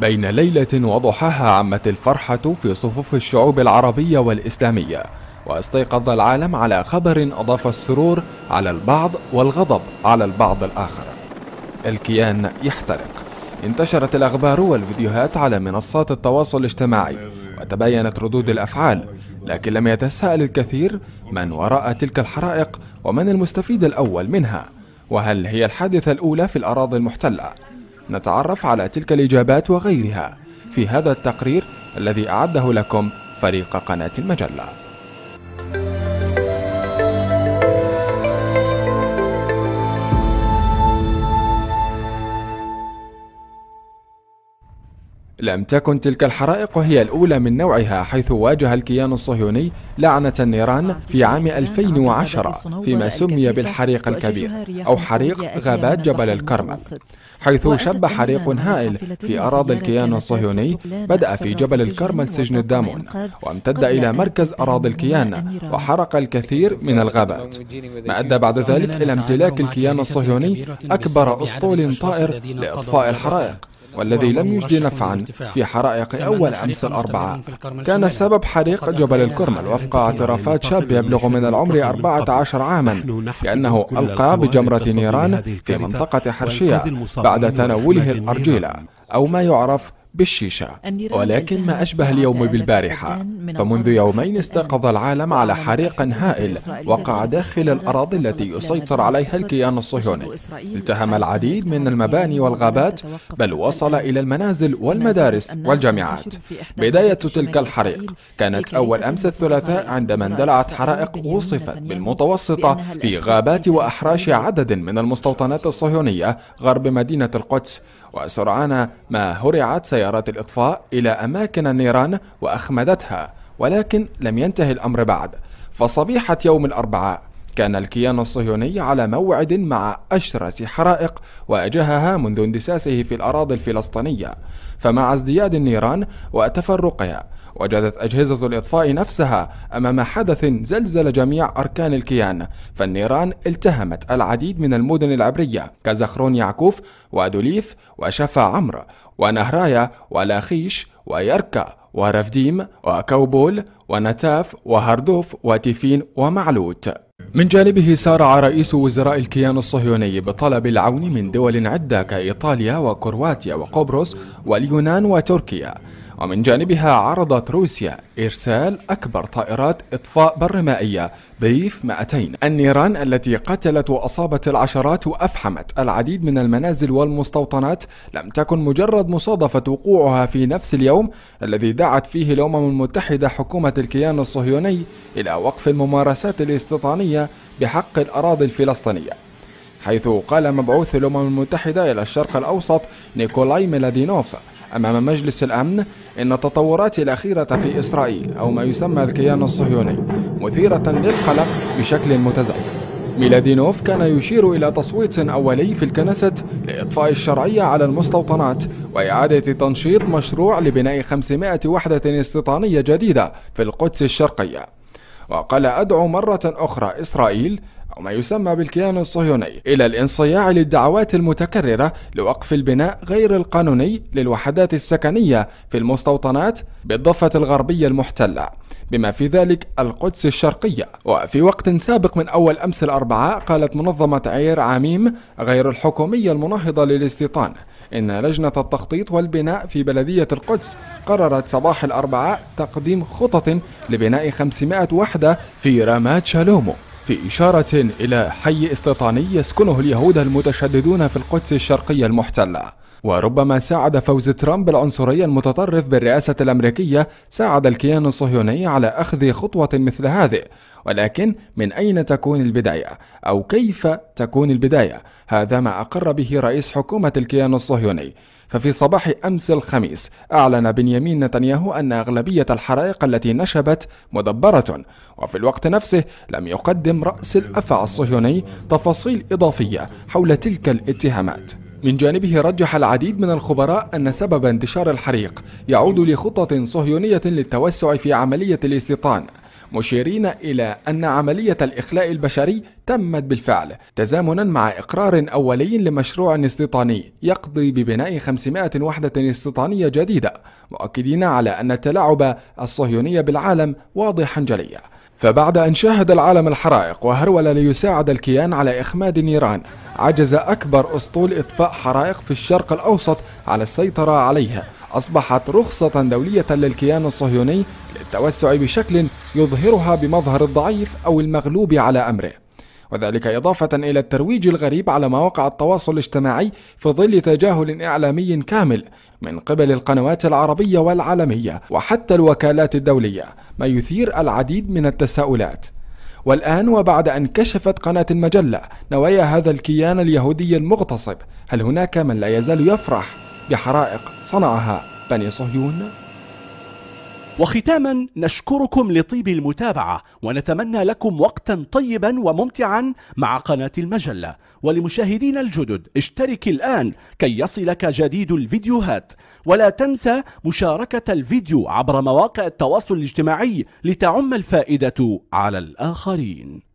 بين ليلة وضحاها عمت الفرحة في صفوف الشعوب العربية والإسلامية واستيقظ العالم على خبر أضاف السرور على البعض والغضب على البعض الآخر الكيان يحترق انتشرت الأخبار والفيديوهات على منصات التواصل الاجتماعي وتباينت ردود الأفعال لكن لم يتساءل الكثير من وراء تلك الحرائق ومن المستفيد الأول منها وهل هي الحادثة الأولى في الأراضي المحتلة نتعرف على تلك الإجابات وغيرها في هذا التقرير الذي أعده لكم فريق قناة المجلة لم تكن تلك الحرائق هي الأولى من نوعها حيث واجه الكيان الصهيوني لعنة النيران في عام 2010 فيما سمي بالحريق الكبير أو حريق غابات جبل الكرمل حيث شب حريق هائل في أراضي الكيان الصهيوني بدأ في جبل الكرمل سجن الدامون وامتد إلى مركز أراضي الكيان وحرق الكثير من الغابات ما أدى بعد ذلك إلى امتلاك الكيان الصهيوني أكبر أسطول طائر لإطفاء الحرائق والذي لم يجدي نفعا في حرائق أول أمس الأربعاء كان سبب حريق جبل الكرمل وفق اعترافات شاب يبلغ من العمر 14 عاما بأنه ألقى بجمرة نيران في منطقة حرشية بعد تناوله الأرجيلة أو ما يعرف بالشيشة ولكن ما أشبه اليوم بالبارحة فمنذ يومين استيقظ العالم على حريق هائل وقع داخل الأراضي التي يسيطر عليها الكيان الصهيوني التهم العديد من المباني والغابات بل وصل إلى المنازل والمدارس والجامعات بداية تلك الحريق كانت أول أمس الثلاثاء عندما اندلعت حرائق وصفت بالمتوسطة في غابات وأحراش عدد من المستوطنات الصهيونية غرب مدينة القدس وسرعان ما هرعت سيارات الإطفاء إلى أماكن النيران وأخمدتها ولكن لم ينتهي الأمر بعد فصبيحة يوم الأربعاء كان الكيان الصهيوني على موعد مع أشرس حرائق واجهها منذ اندساسه في الأراضي الفلسطينية فمع ازدياد النيران وتفرقها وجدت أجهزة الإطفاء نفسها أمام حدث زلزل جميع أركان الكيان فالنيران التهمت العديد من المدن العبرية كزخرون يعكوف ودوليف وشفا عمرو ونهرايا ولاخيش ويركا ورفديم وكوبول ونتاف وهردوف وتيفين ومعلوت من جانبه سارع رئيس وزراء الكيان الصهيوني بطلب العون من دول عدة كإيطاليا وكرواتيا وقبرص واليونان وتركيا ومن جانبها عرضت روسيا إرسال أكبر طائرات إطفاء برمائية بيف 200 النيران التي قتلت وأصابت العشرات وأفحمت العديد من المنازل والمستوطنات لم تكن مجرد مصادفة وقوعها في نفس اليوم الذي دعت فيه الأمم المتحدة حكومة الكيان الصهيوني إلى وقف الممارسات الاستيطانية بحق الأراضي الفلسطينية حيث قال مبعوث الأمم المتحدة إلى الشرق الأوسط نيكولاي ميلادينوف أمام مجلس الأمن إن التطورات الأخيرة في إسرائيل أو ما يسمى الكيان الصهيوني مثيرة للقلق بشكل متزايد ميلادينوف كان يشير إلى تصويت أولي في الكنسة لإطفاء الشرعية على المستوطنات وإعادة تنشيط مشروع لبناء 500 وحدة استيطانية جديدة في القدس الشرقية وقال أدعو مرة أخرى إسرائيل وما يسمى بالكيان الصهيوني إلى الانصياع للدعوات المتكررة لوقف البناء غير القانوني للوحدات السكنية في المستوطنات بالضفة الغربية المحتلة بما في ذلك القدس الشرقية وفي وقت سابق من أول أمس الأربعاء قالت منظمة عير عميم غير الحكومية المناهضة للاستيطان إن لجنة التخطيط والبناء في بلدية القدس قررت صباح الأربعاء تقديم خطط لبناء 500 وحدة في رامات شالومو في إشارة إلى حي استيطاني يسكنه اليهود المتشددون في القدس الشرقية المحتلة وربما ساعد فوز ترامب العنصري المتطرف بالرئاسة الأمريكية ساعد الكيان الصهيوني على أخذ خطوة مثل هذه ولكن من أين تكون البداية أو كيف تكون البداية هذا ما أقر به رئيس حكومة الكيان الصهيوني ففي صباح أمس الخميس أعلن بنيامين نتنياهو أن أغلبية الحرائق التي نشبت مدبرة وفي الوقت نفسه لم يقدم رأس الأفع الصهيوني تفاصيل إضافية حول تلك الاتهامات من جانبه رجح العديد من الخبراء أن سبب انتشار الحريق يعود لخطة صهيونية للتوسع في عملية الاستيطان مشيرين إلى أن عملية الإخلاء البشري تمت بالفعل تزامنا مع إقرار أولي لمشروع استيطاني يقضي ببناء 500 وحدة استيطانية جديدة مؤكدين على أن التلاعب الصهيوني بالعالم واضحا جليا فبعد أن شاهد العالم الحرائق وهرول ليساعد الكيان على إخماد النيران عجز أكبر أسطول إطفاء حرائق في الشرق الأوسط على السيطرة عليها أصبحت رخصة دولية للكيان الصهيوني للتوسع بشكل يظهرها بمظهر الضعيف أو المغلوب على أمره وذلك إضافة إلى الترويج الغريب على مواقع التواصل الاجتماعي في ظل تجاهل إعلامي كامل من قبل القنوات العربية والعالمية وحتى الوكالات الدولية ما يثير العديد من التساؤلات والآن وبعد أن كشفت قناة المجلة نوايا هذا الكيان اليهودي المغتصب هل هناك من لا يزال يفرح بحرائق صنعها بني صهيون؟ وختاما نشكركم لطيب المتابعة ونتمنى لكم وقتا طيبا وممتعا مع قناة المجلة ولمشاهدينا الجدد اشترك الآن كي يصلك جديد الفيديوهات ولا تنسى مشاركة الفيديو عبر مواقع التواصل الاجتماعي لتعم الفائدة على الآخرين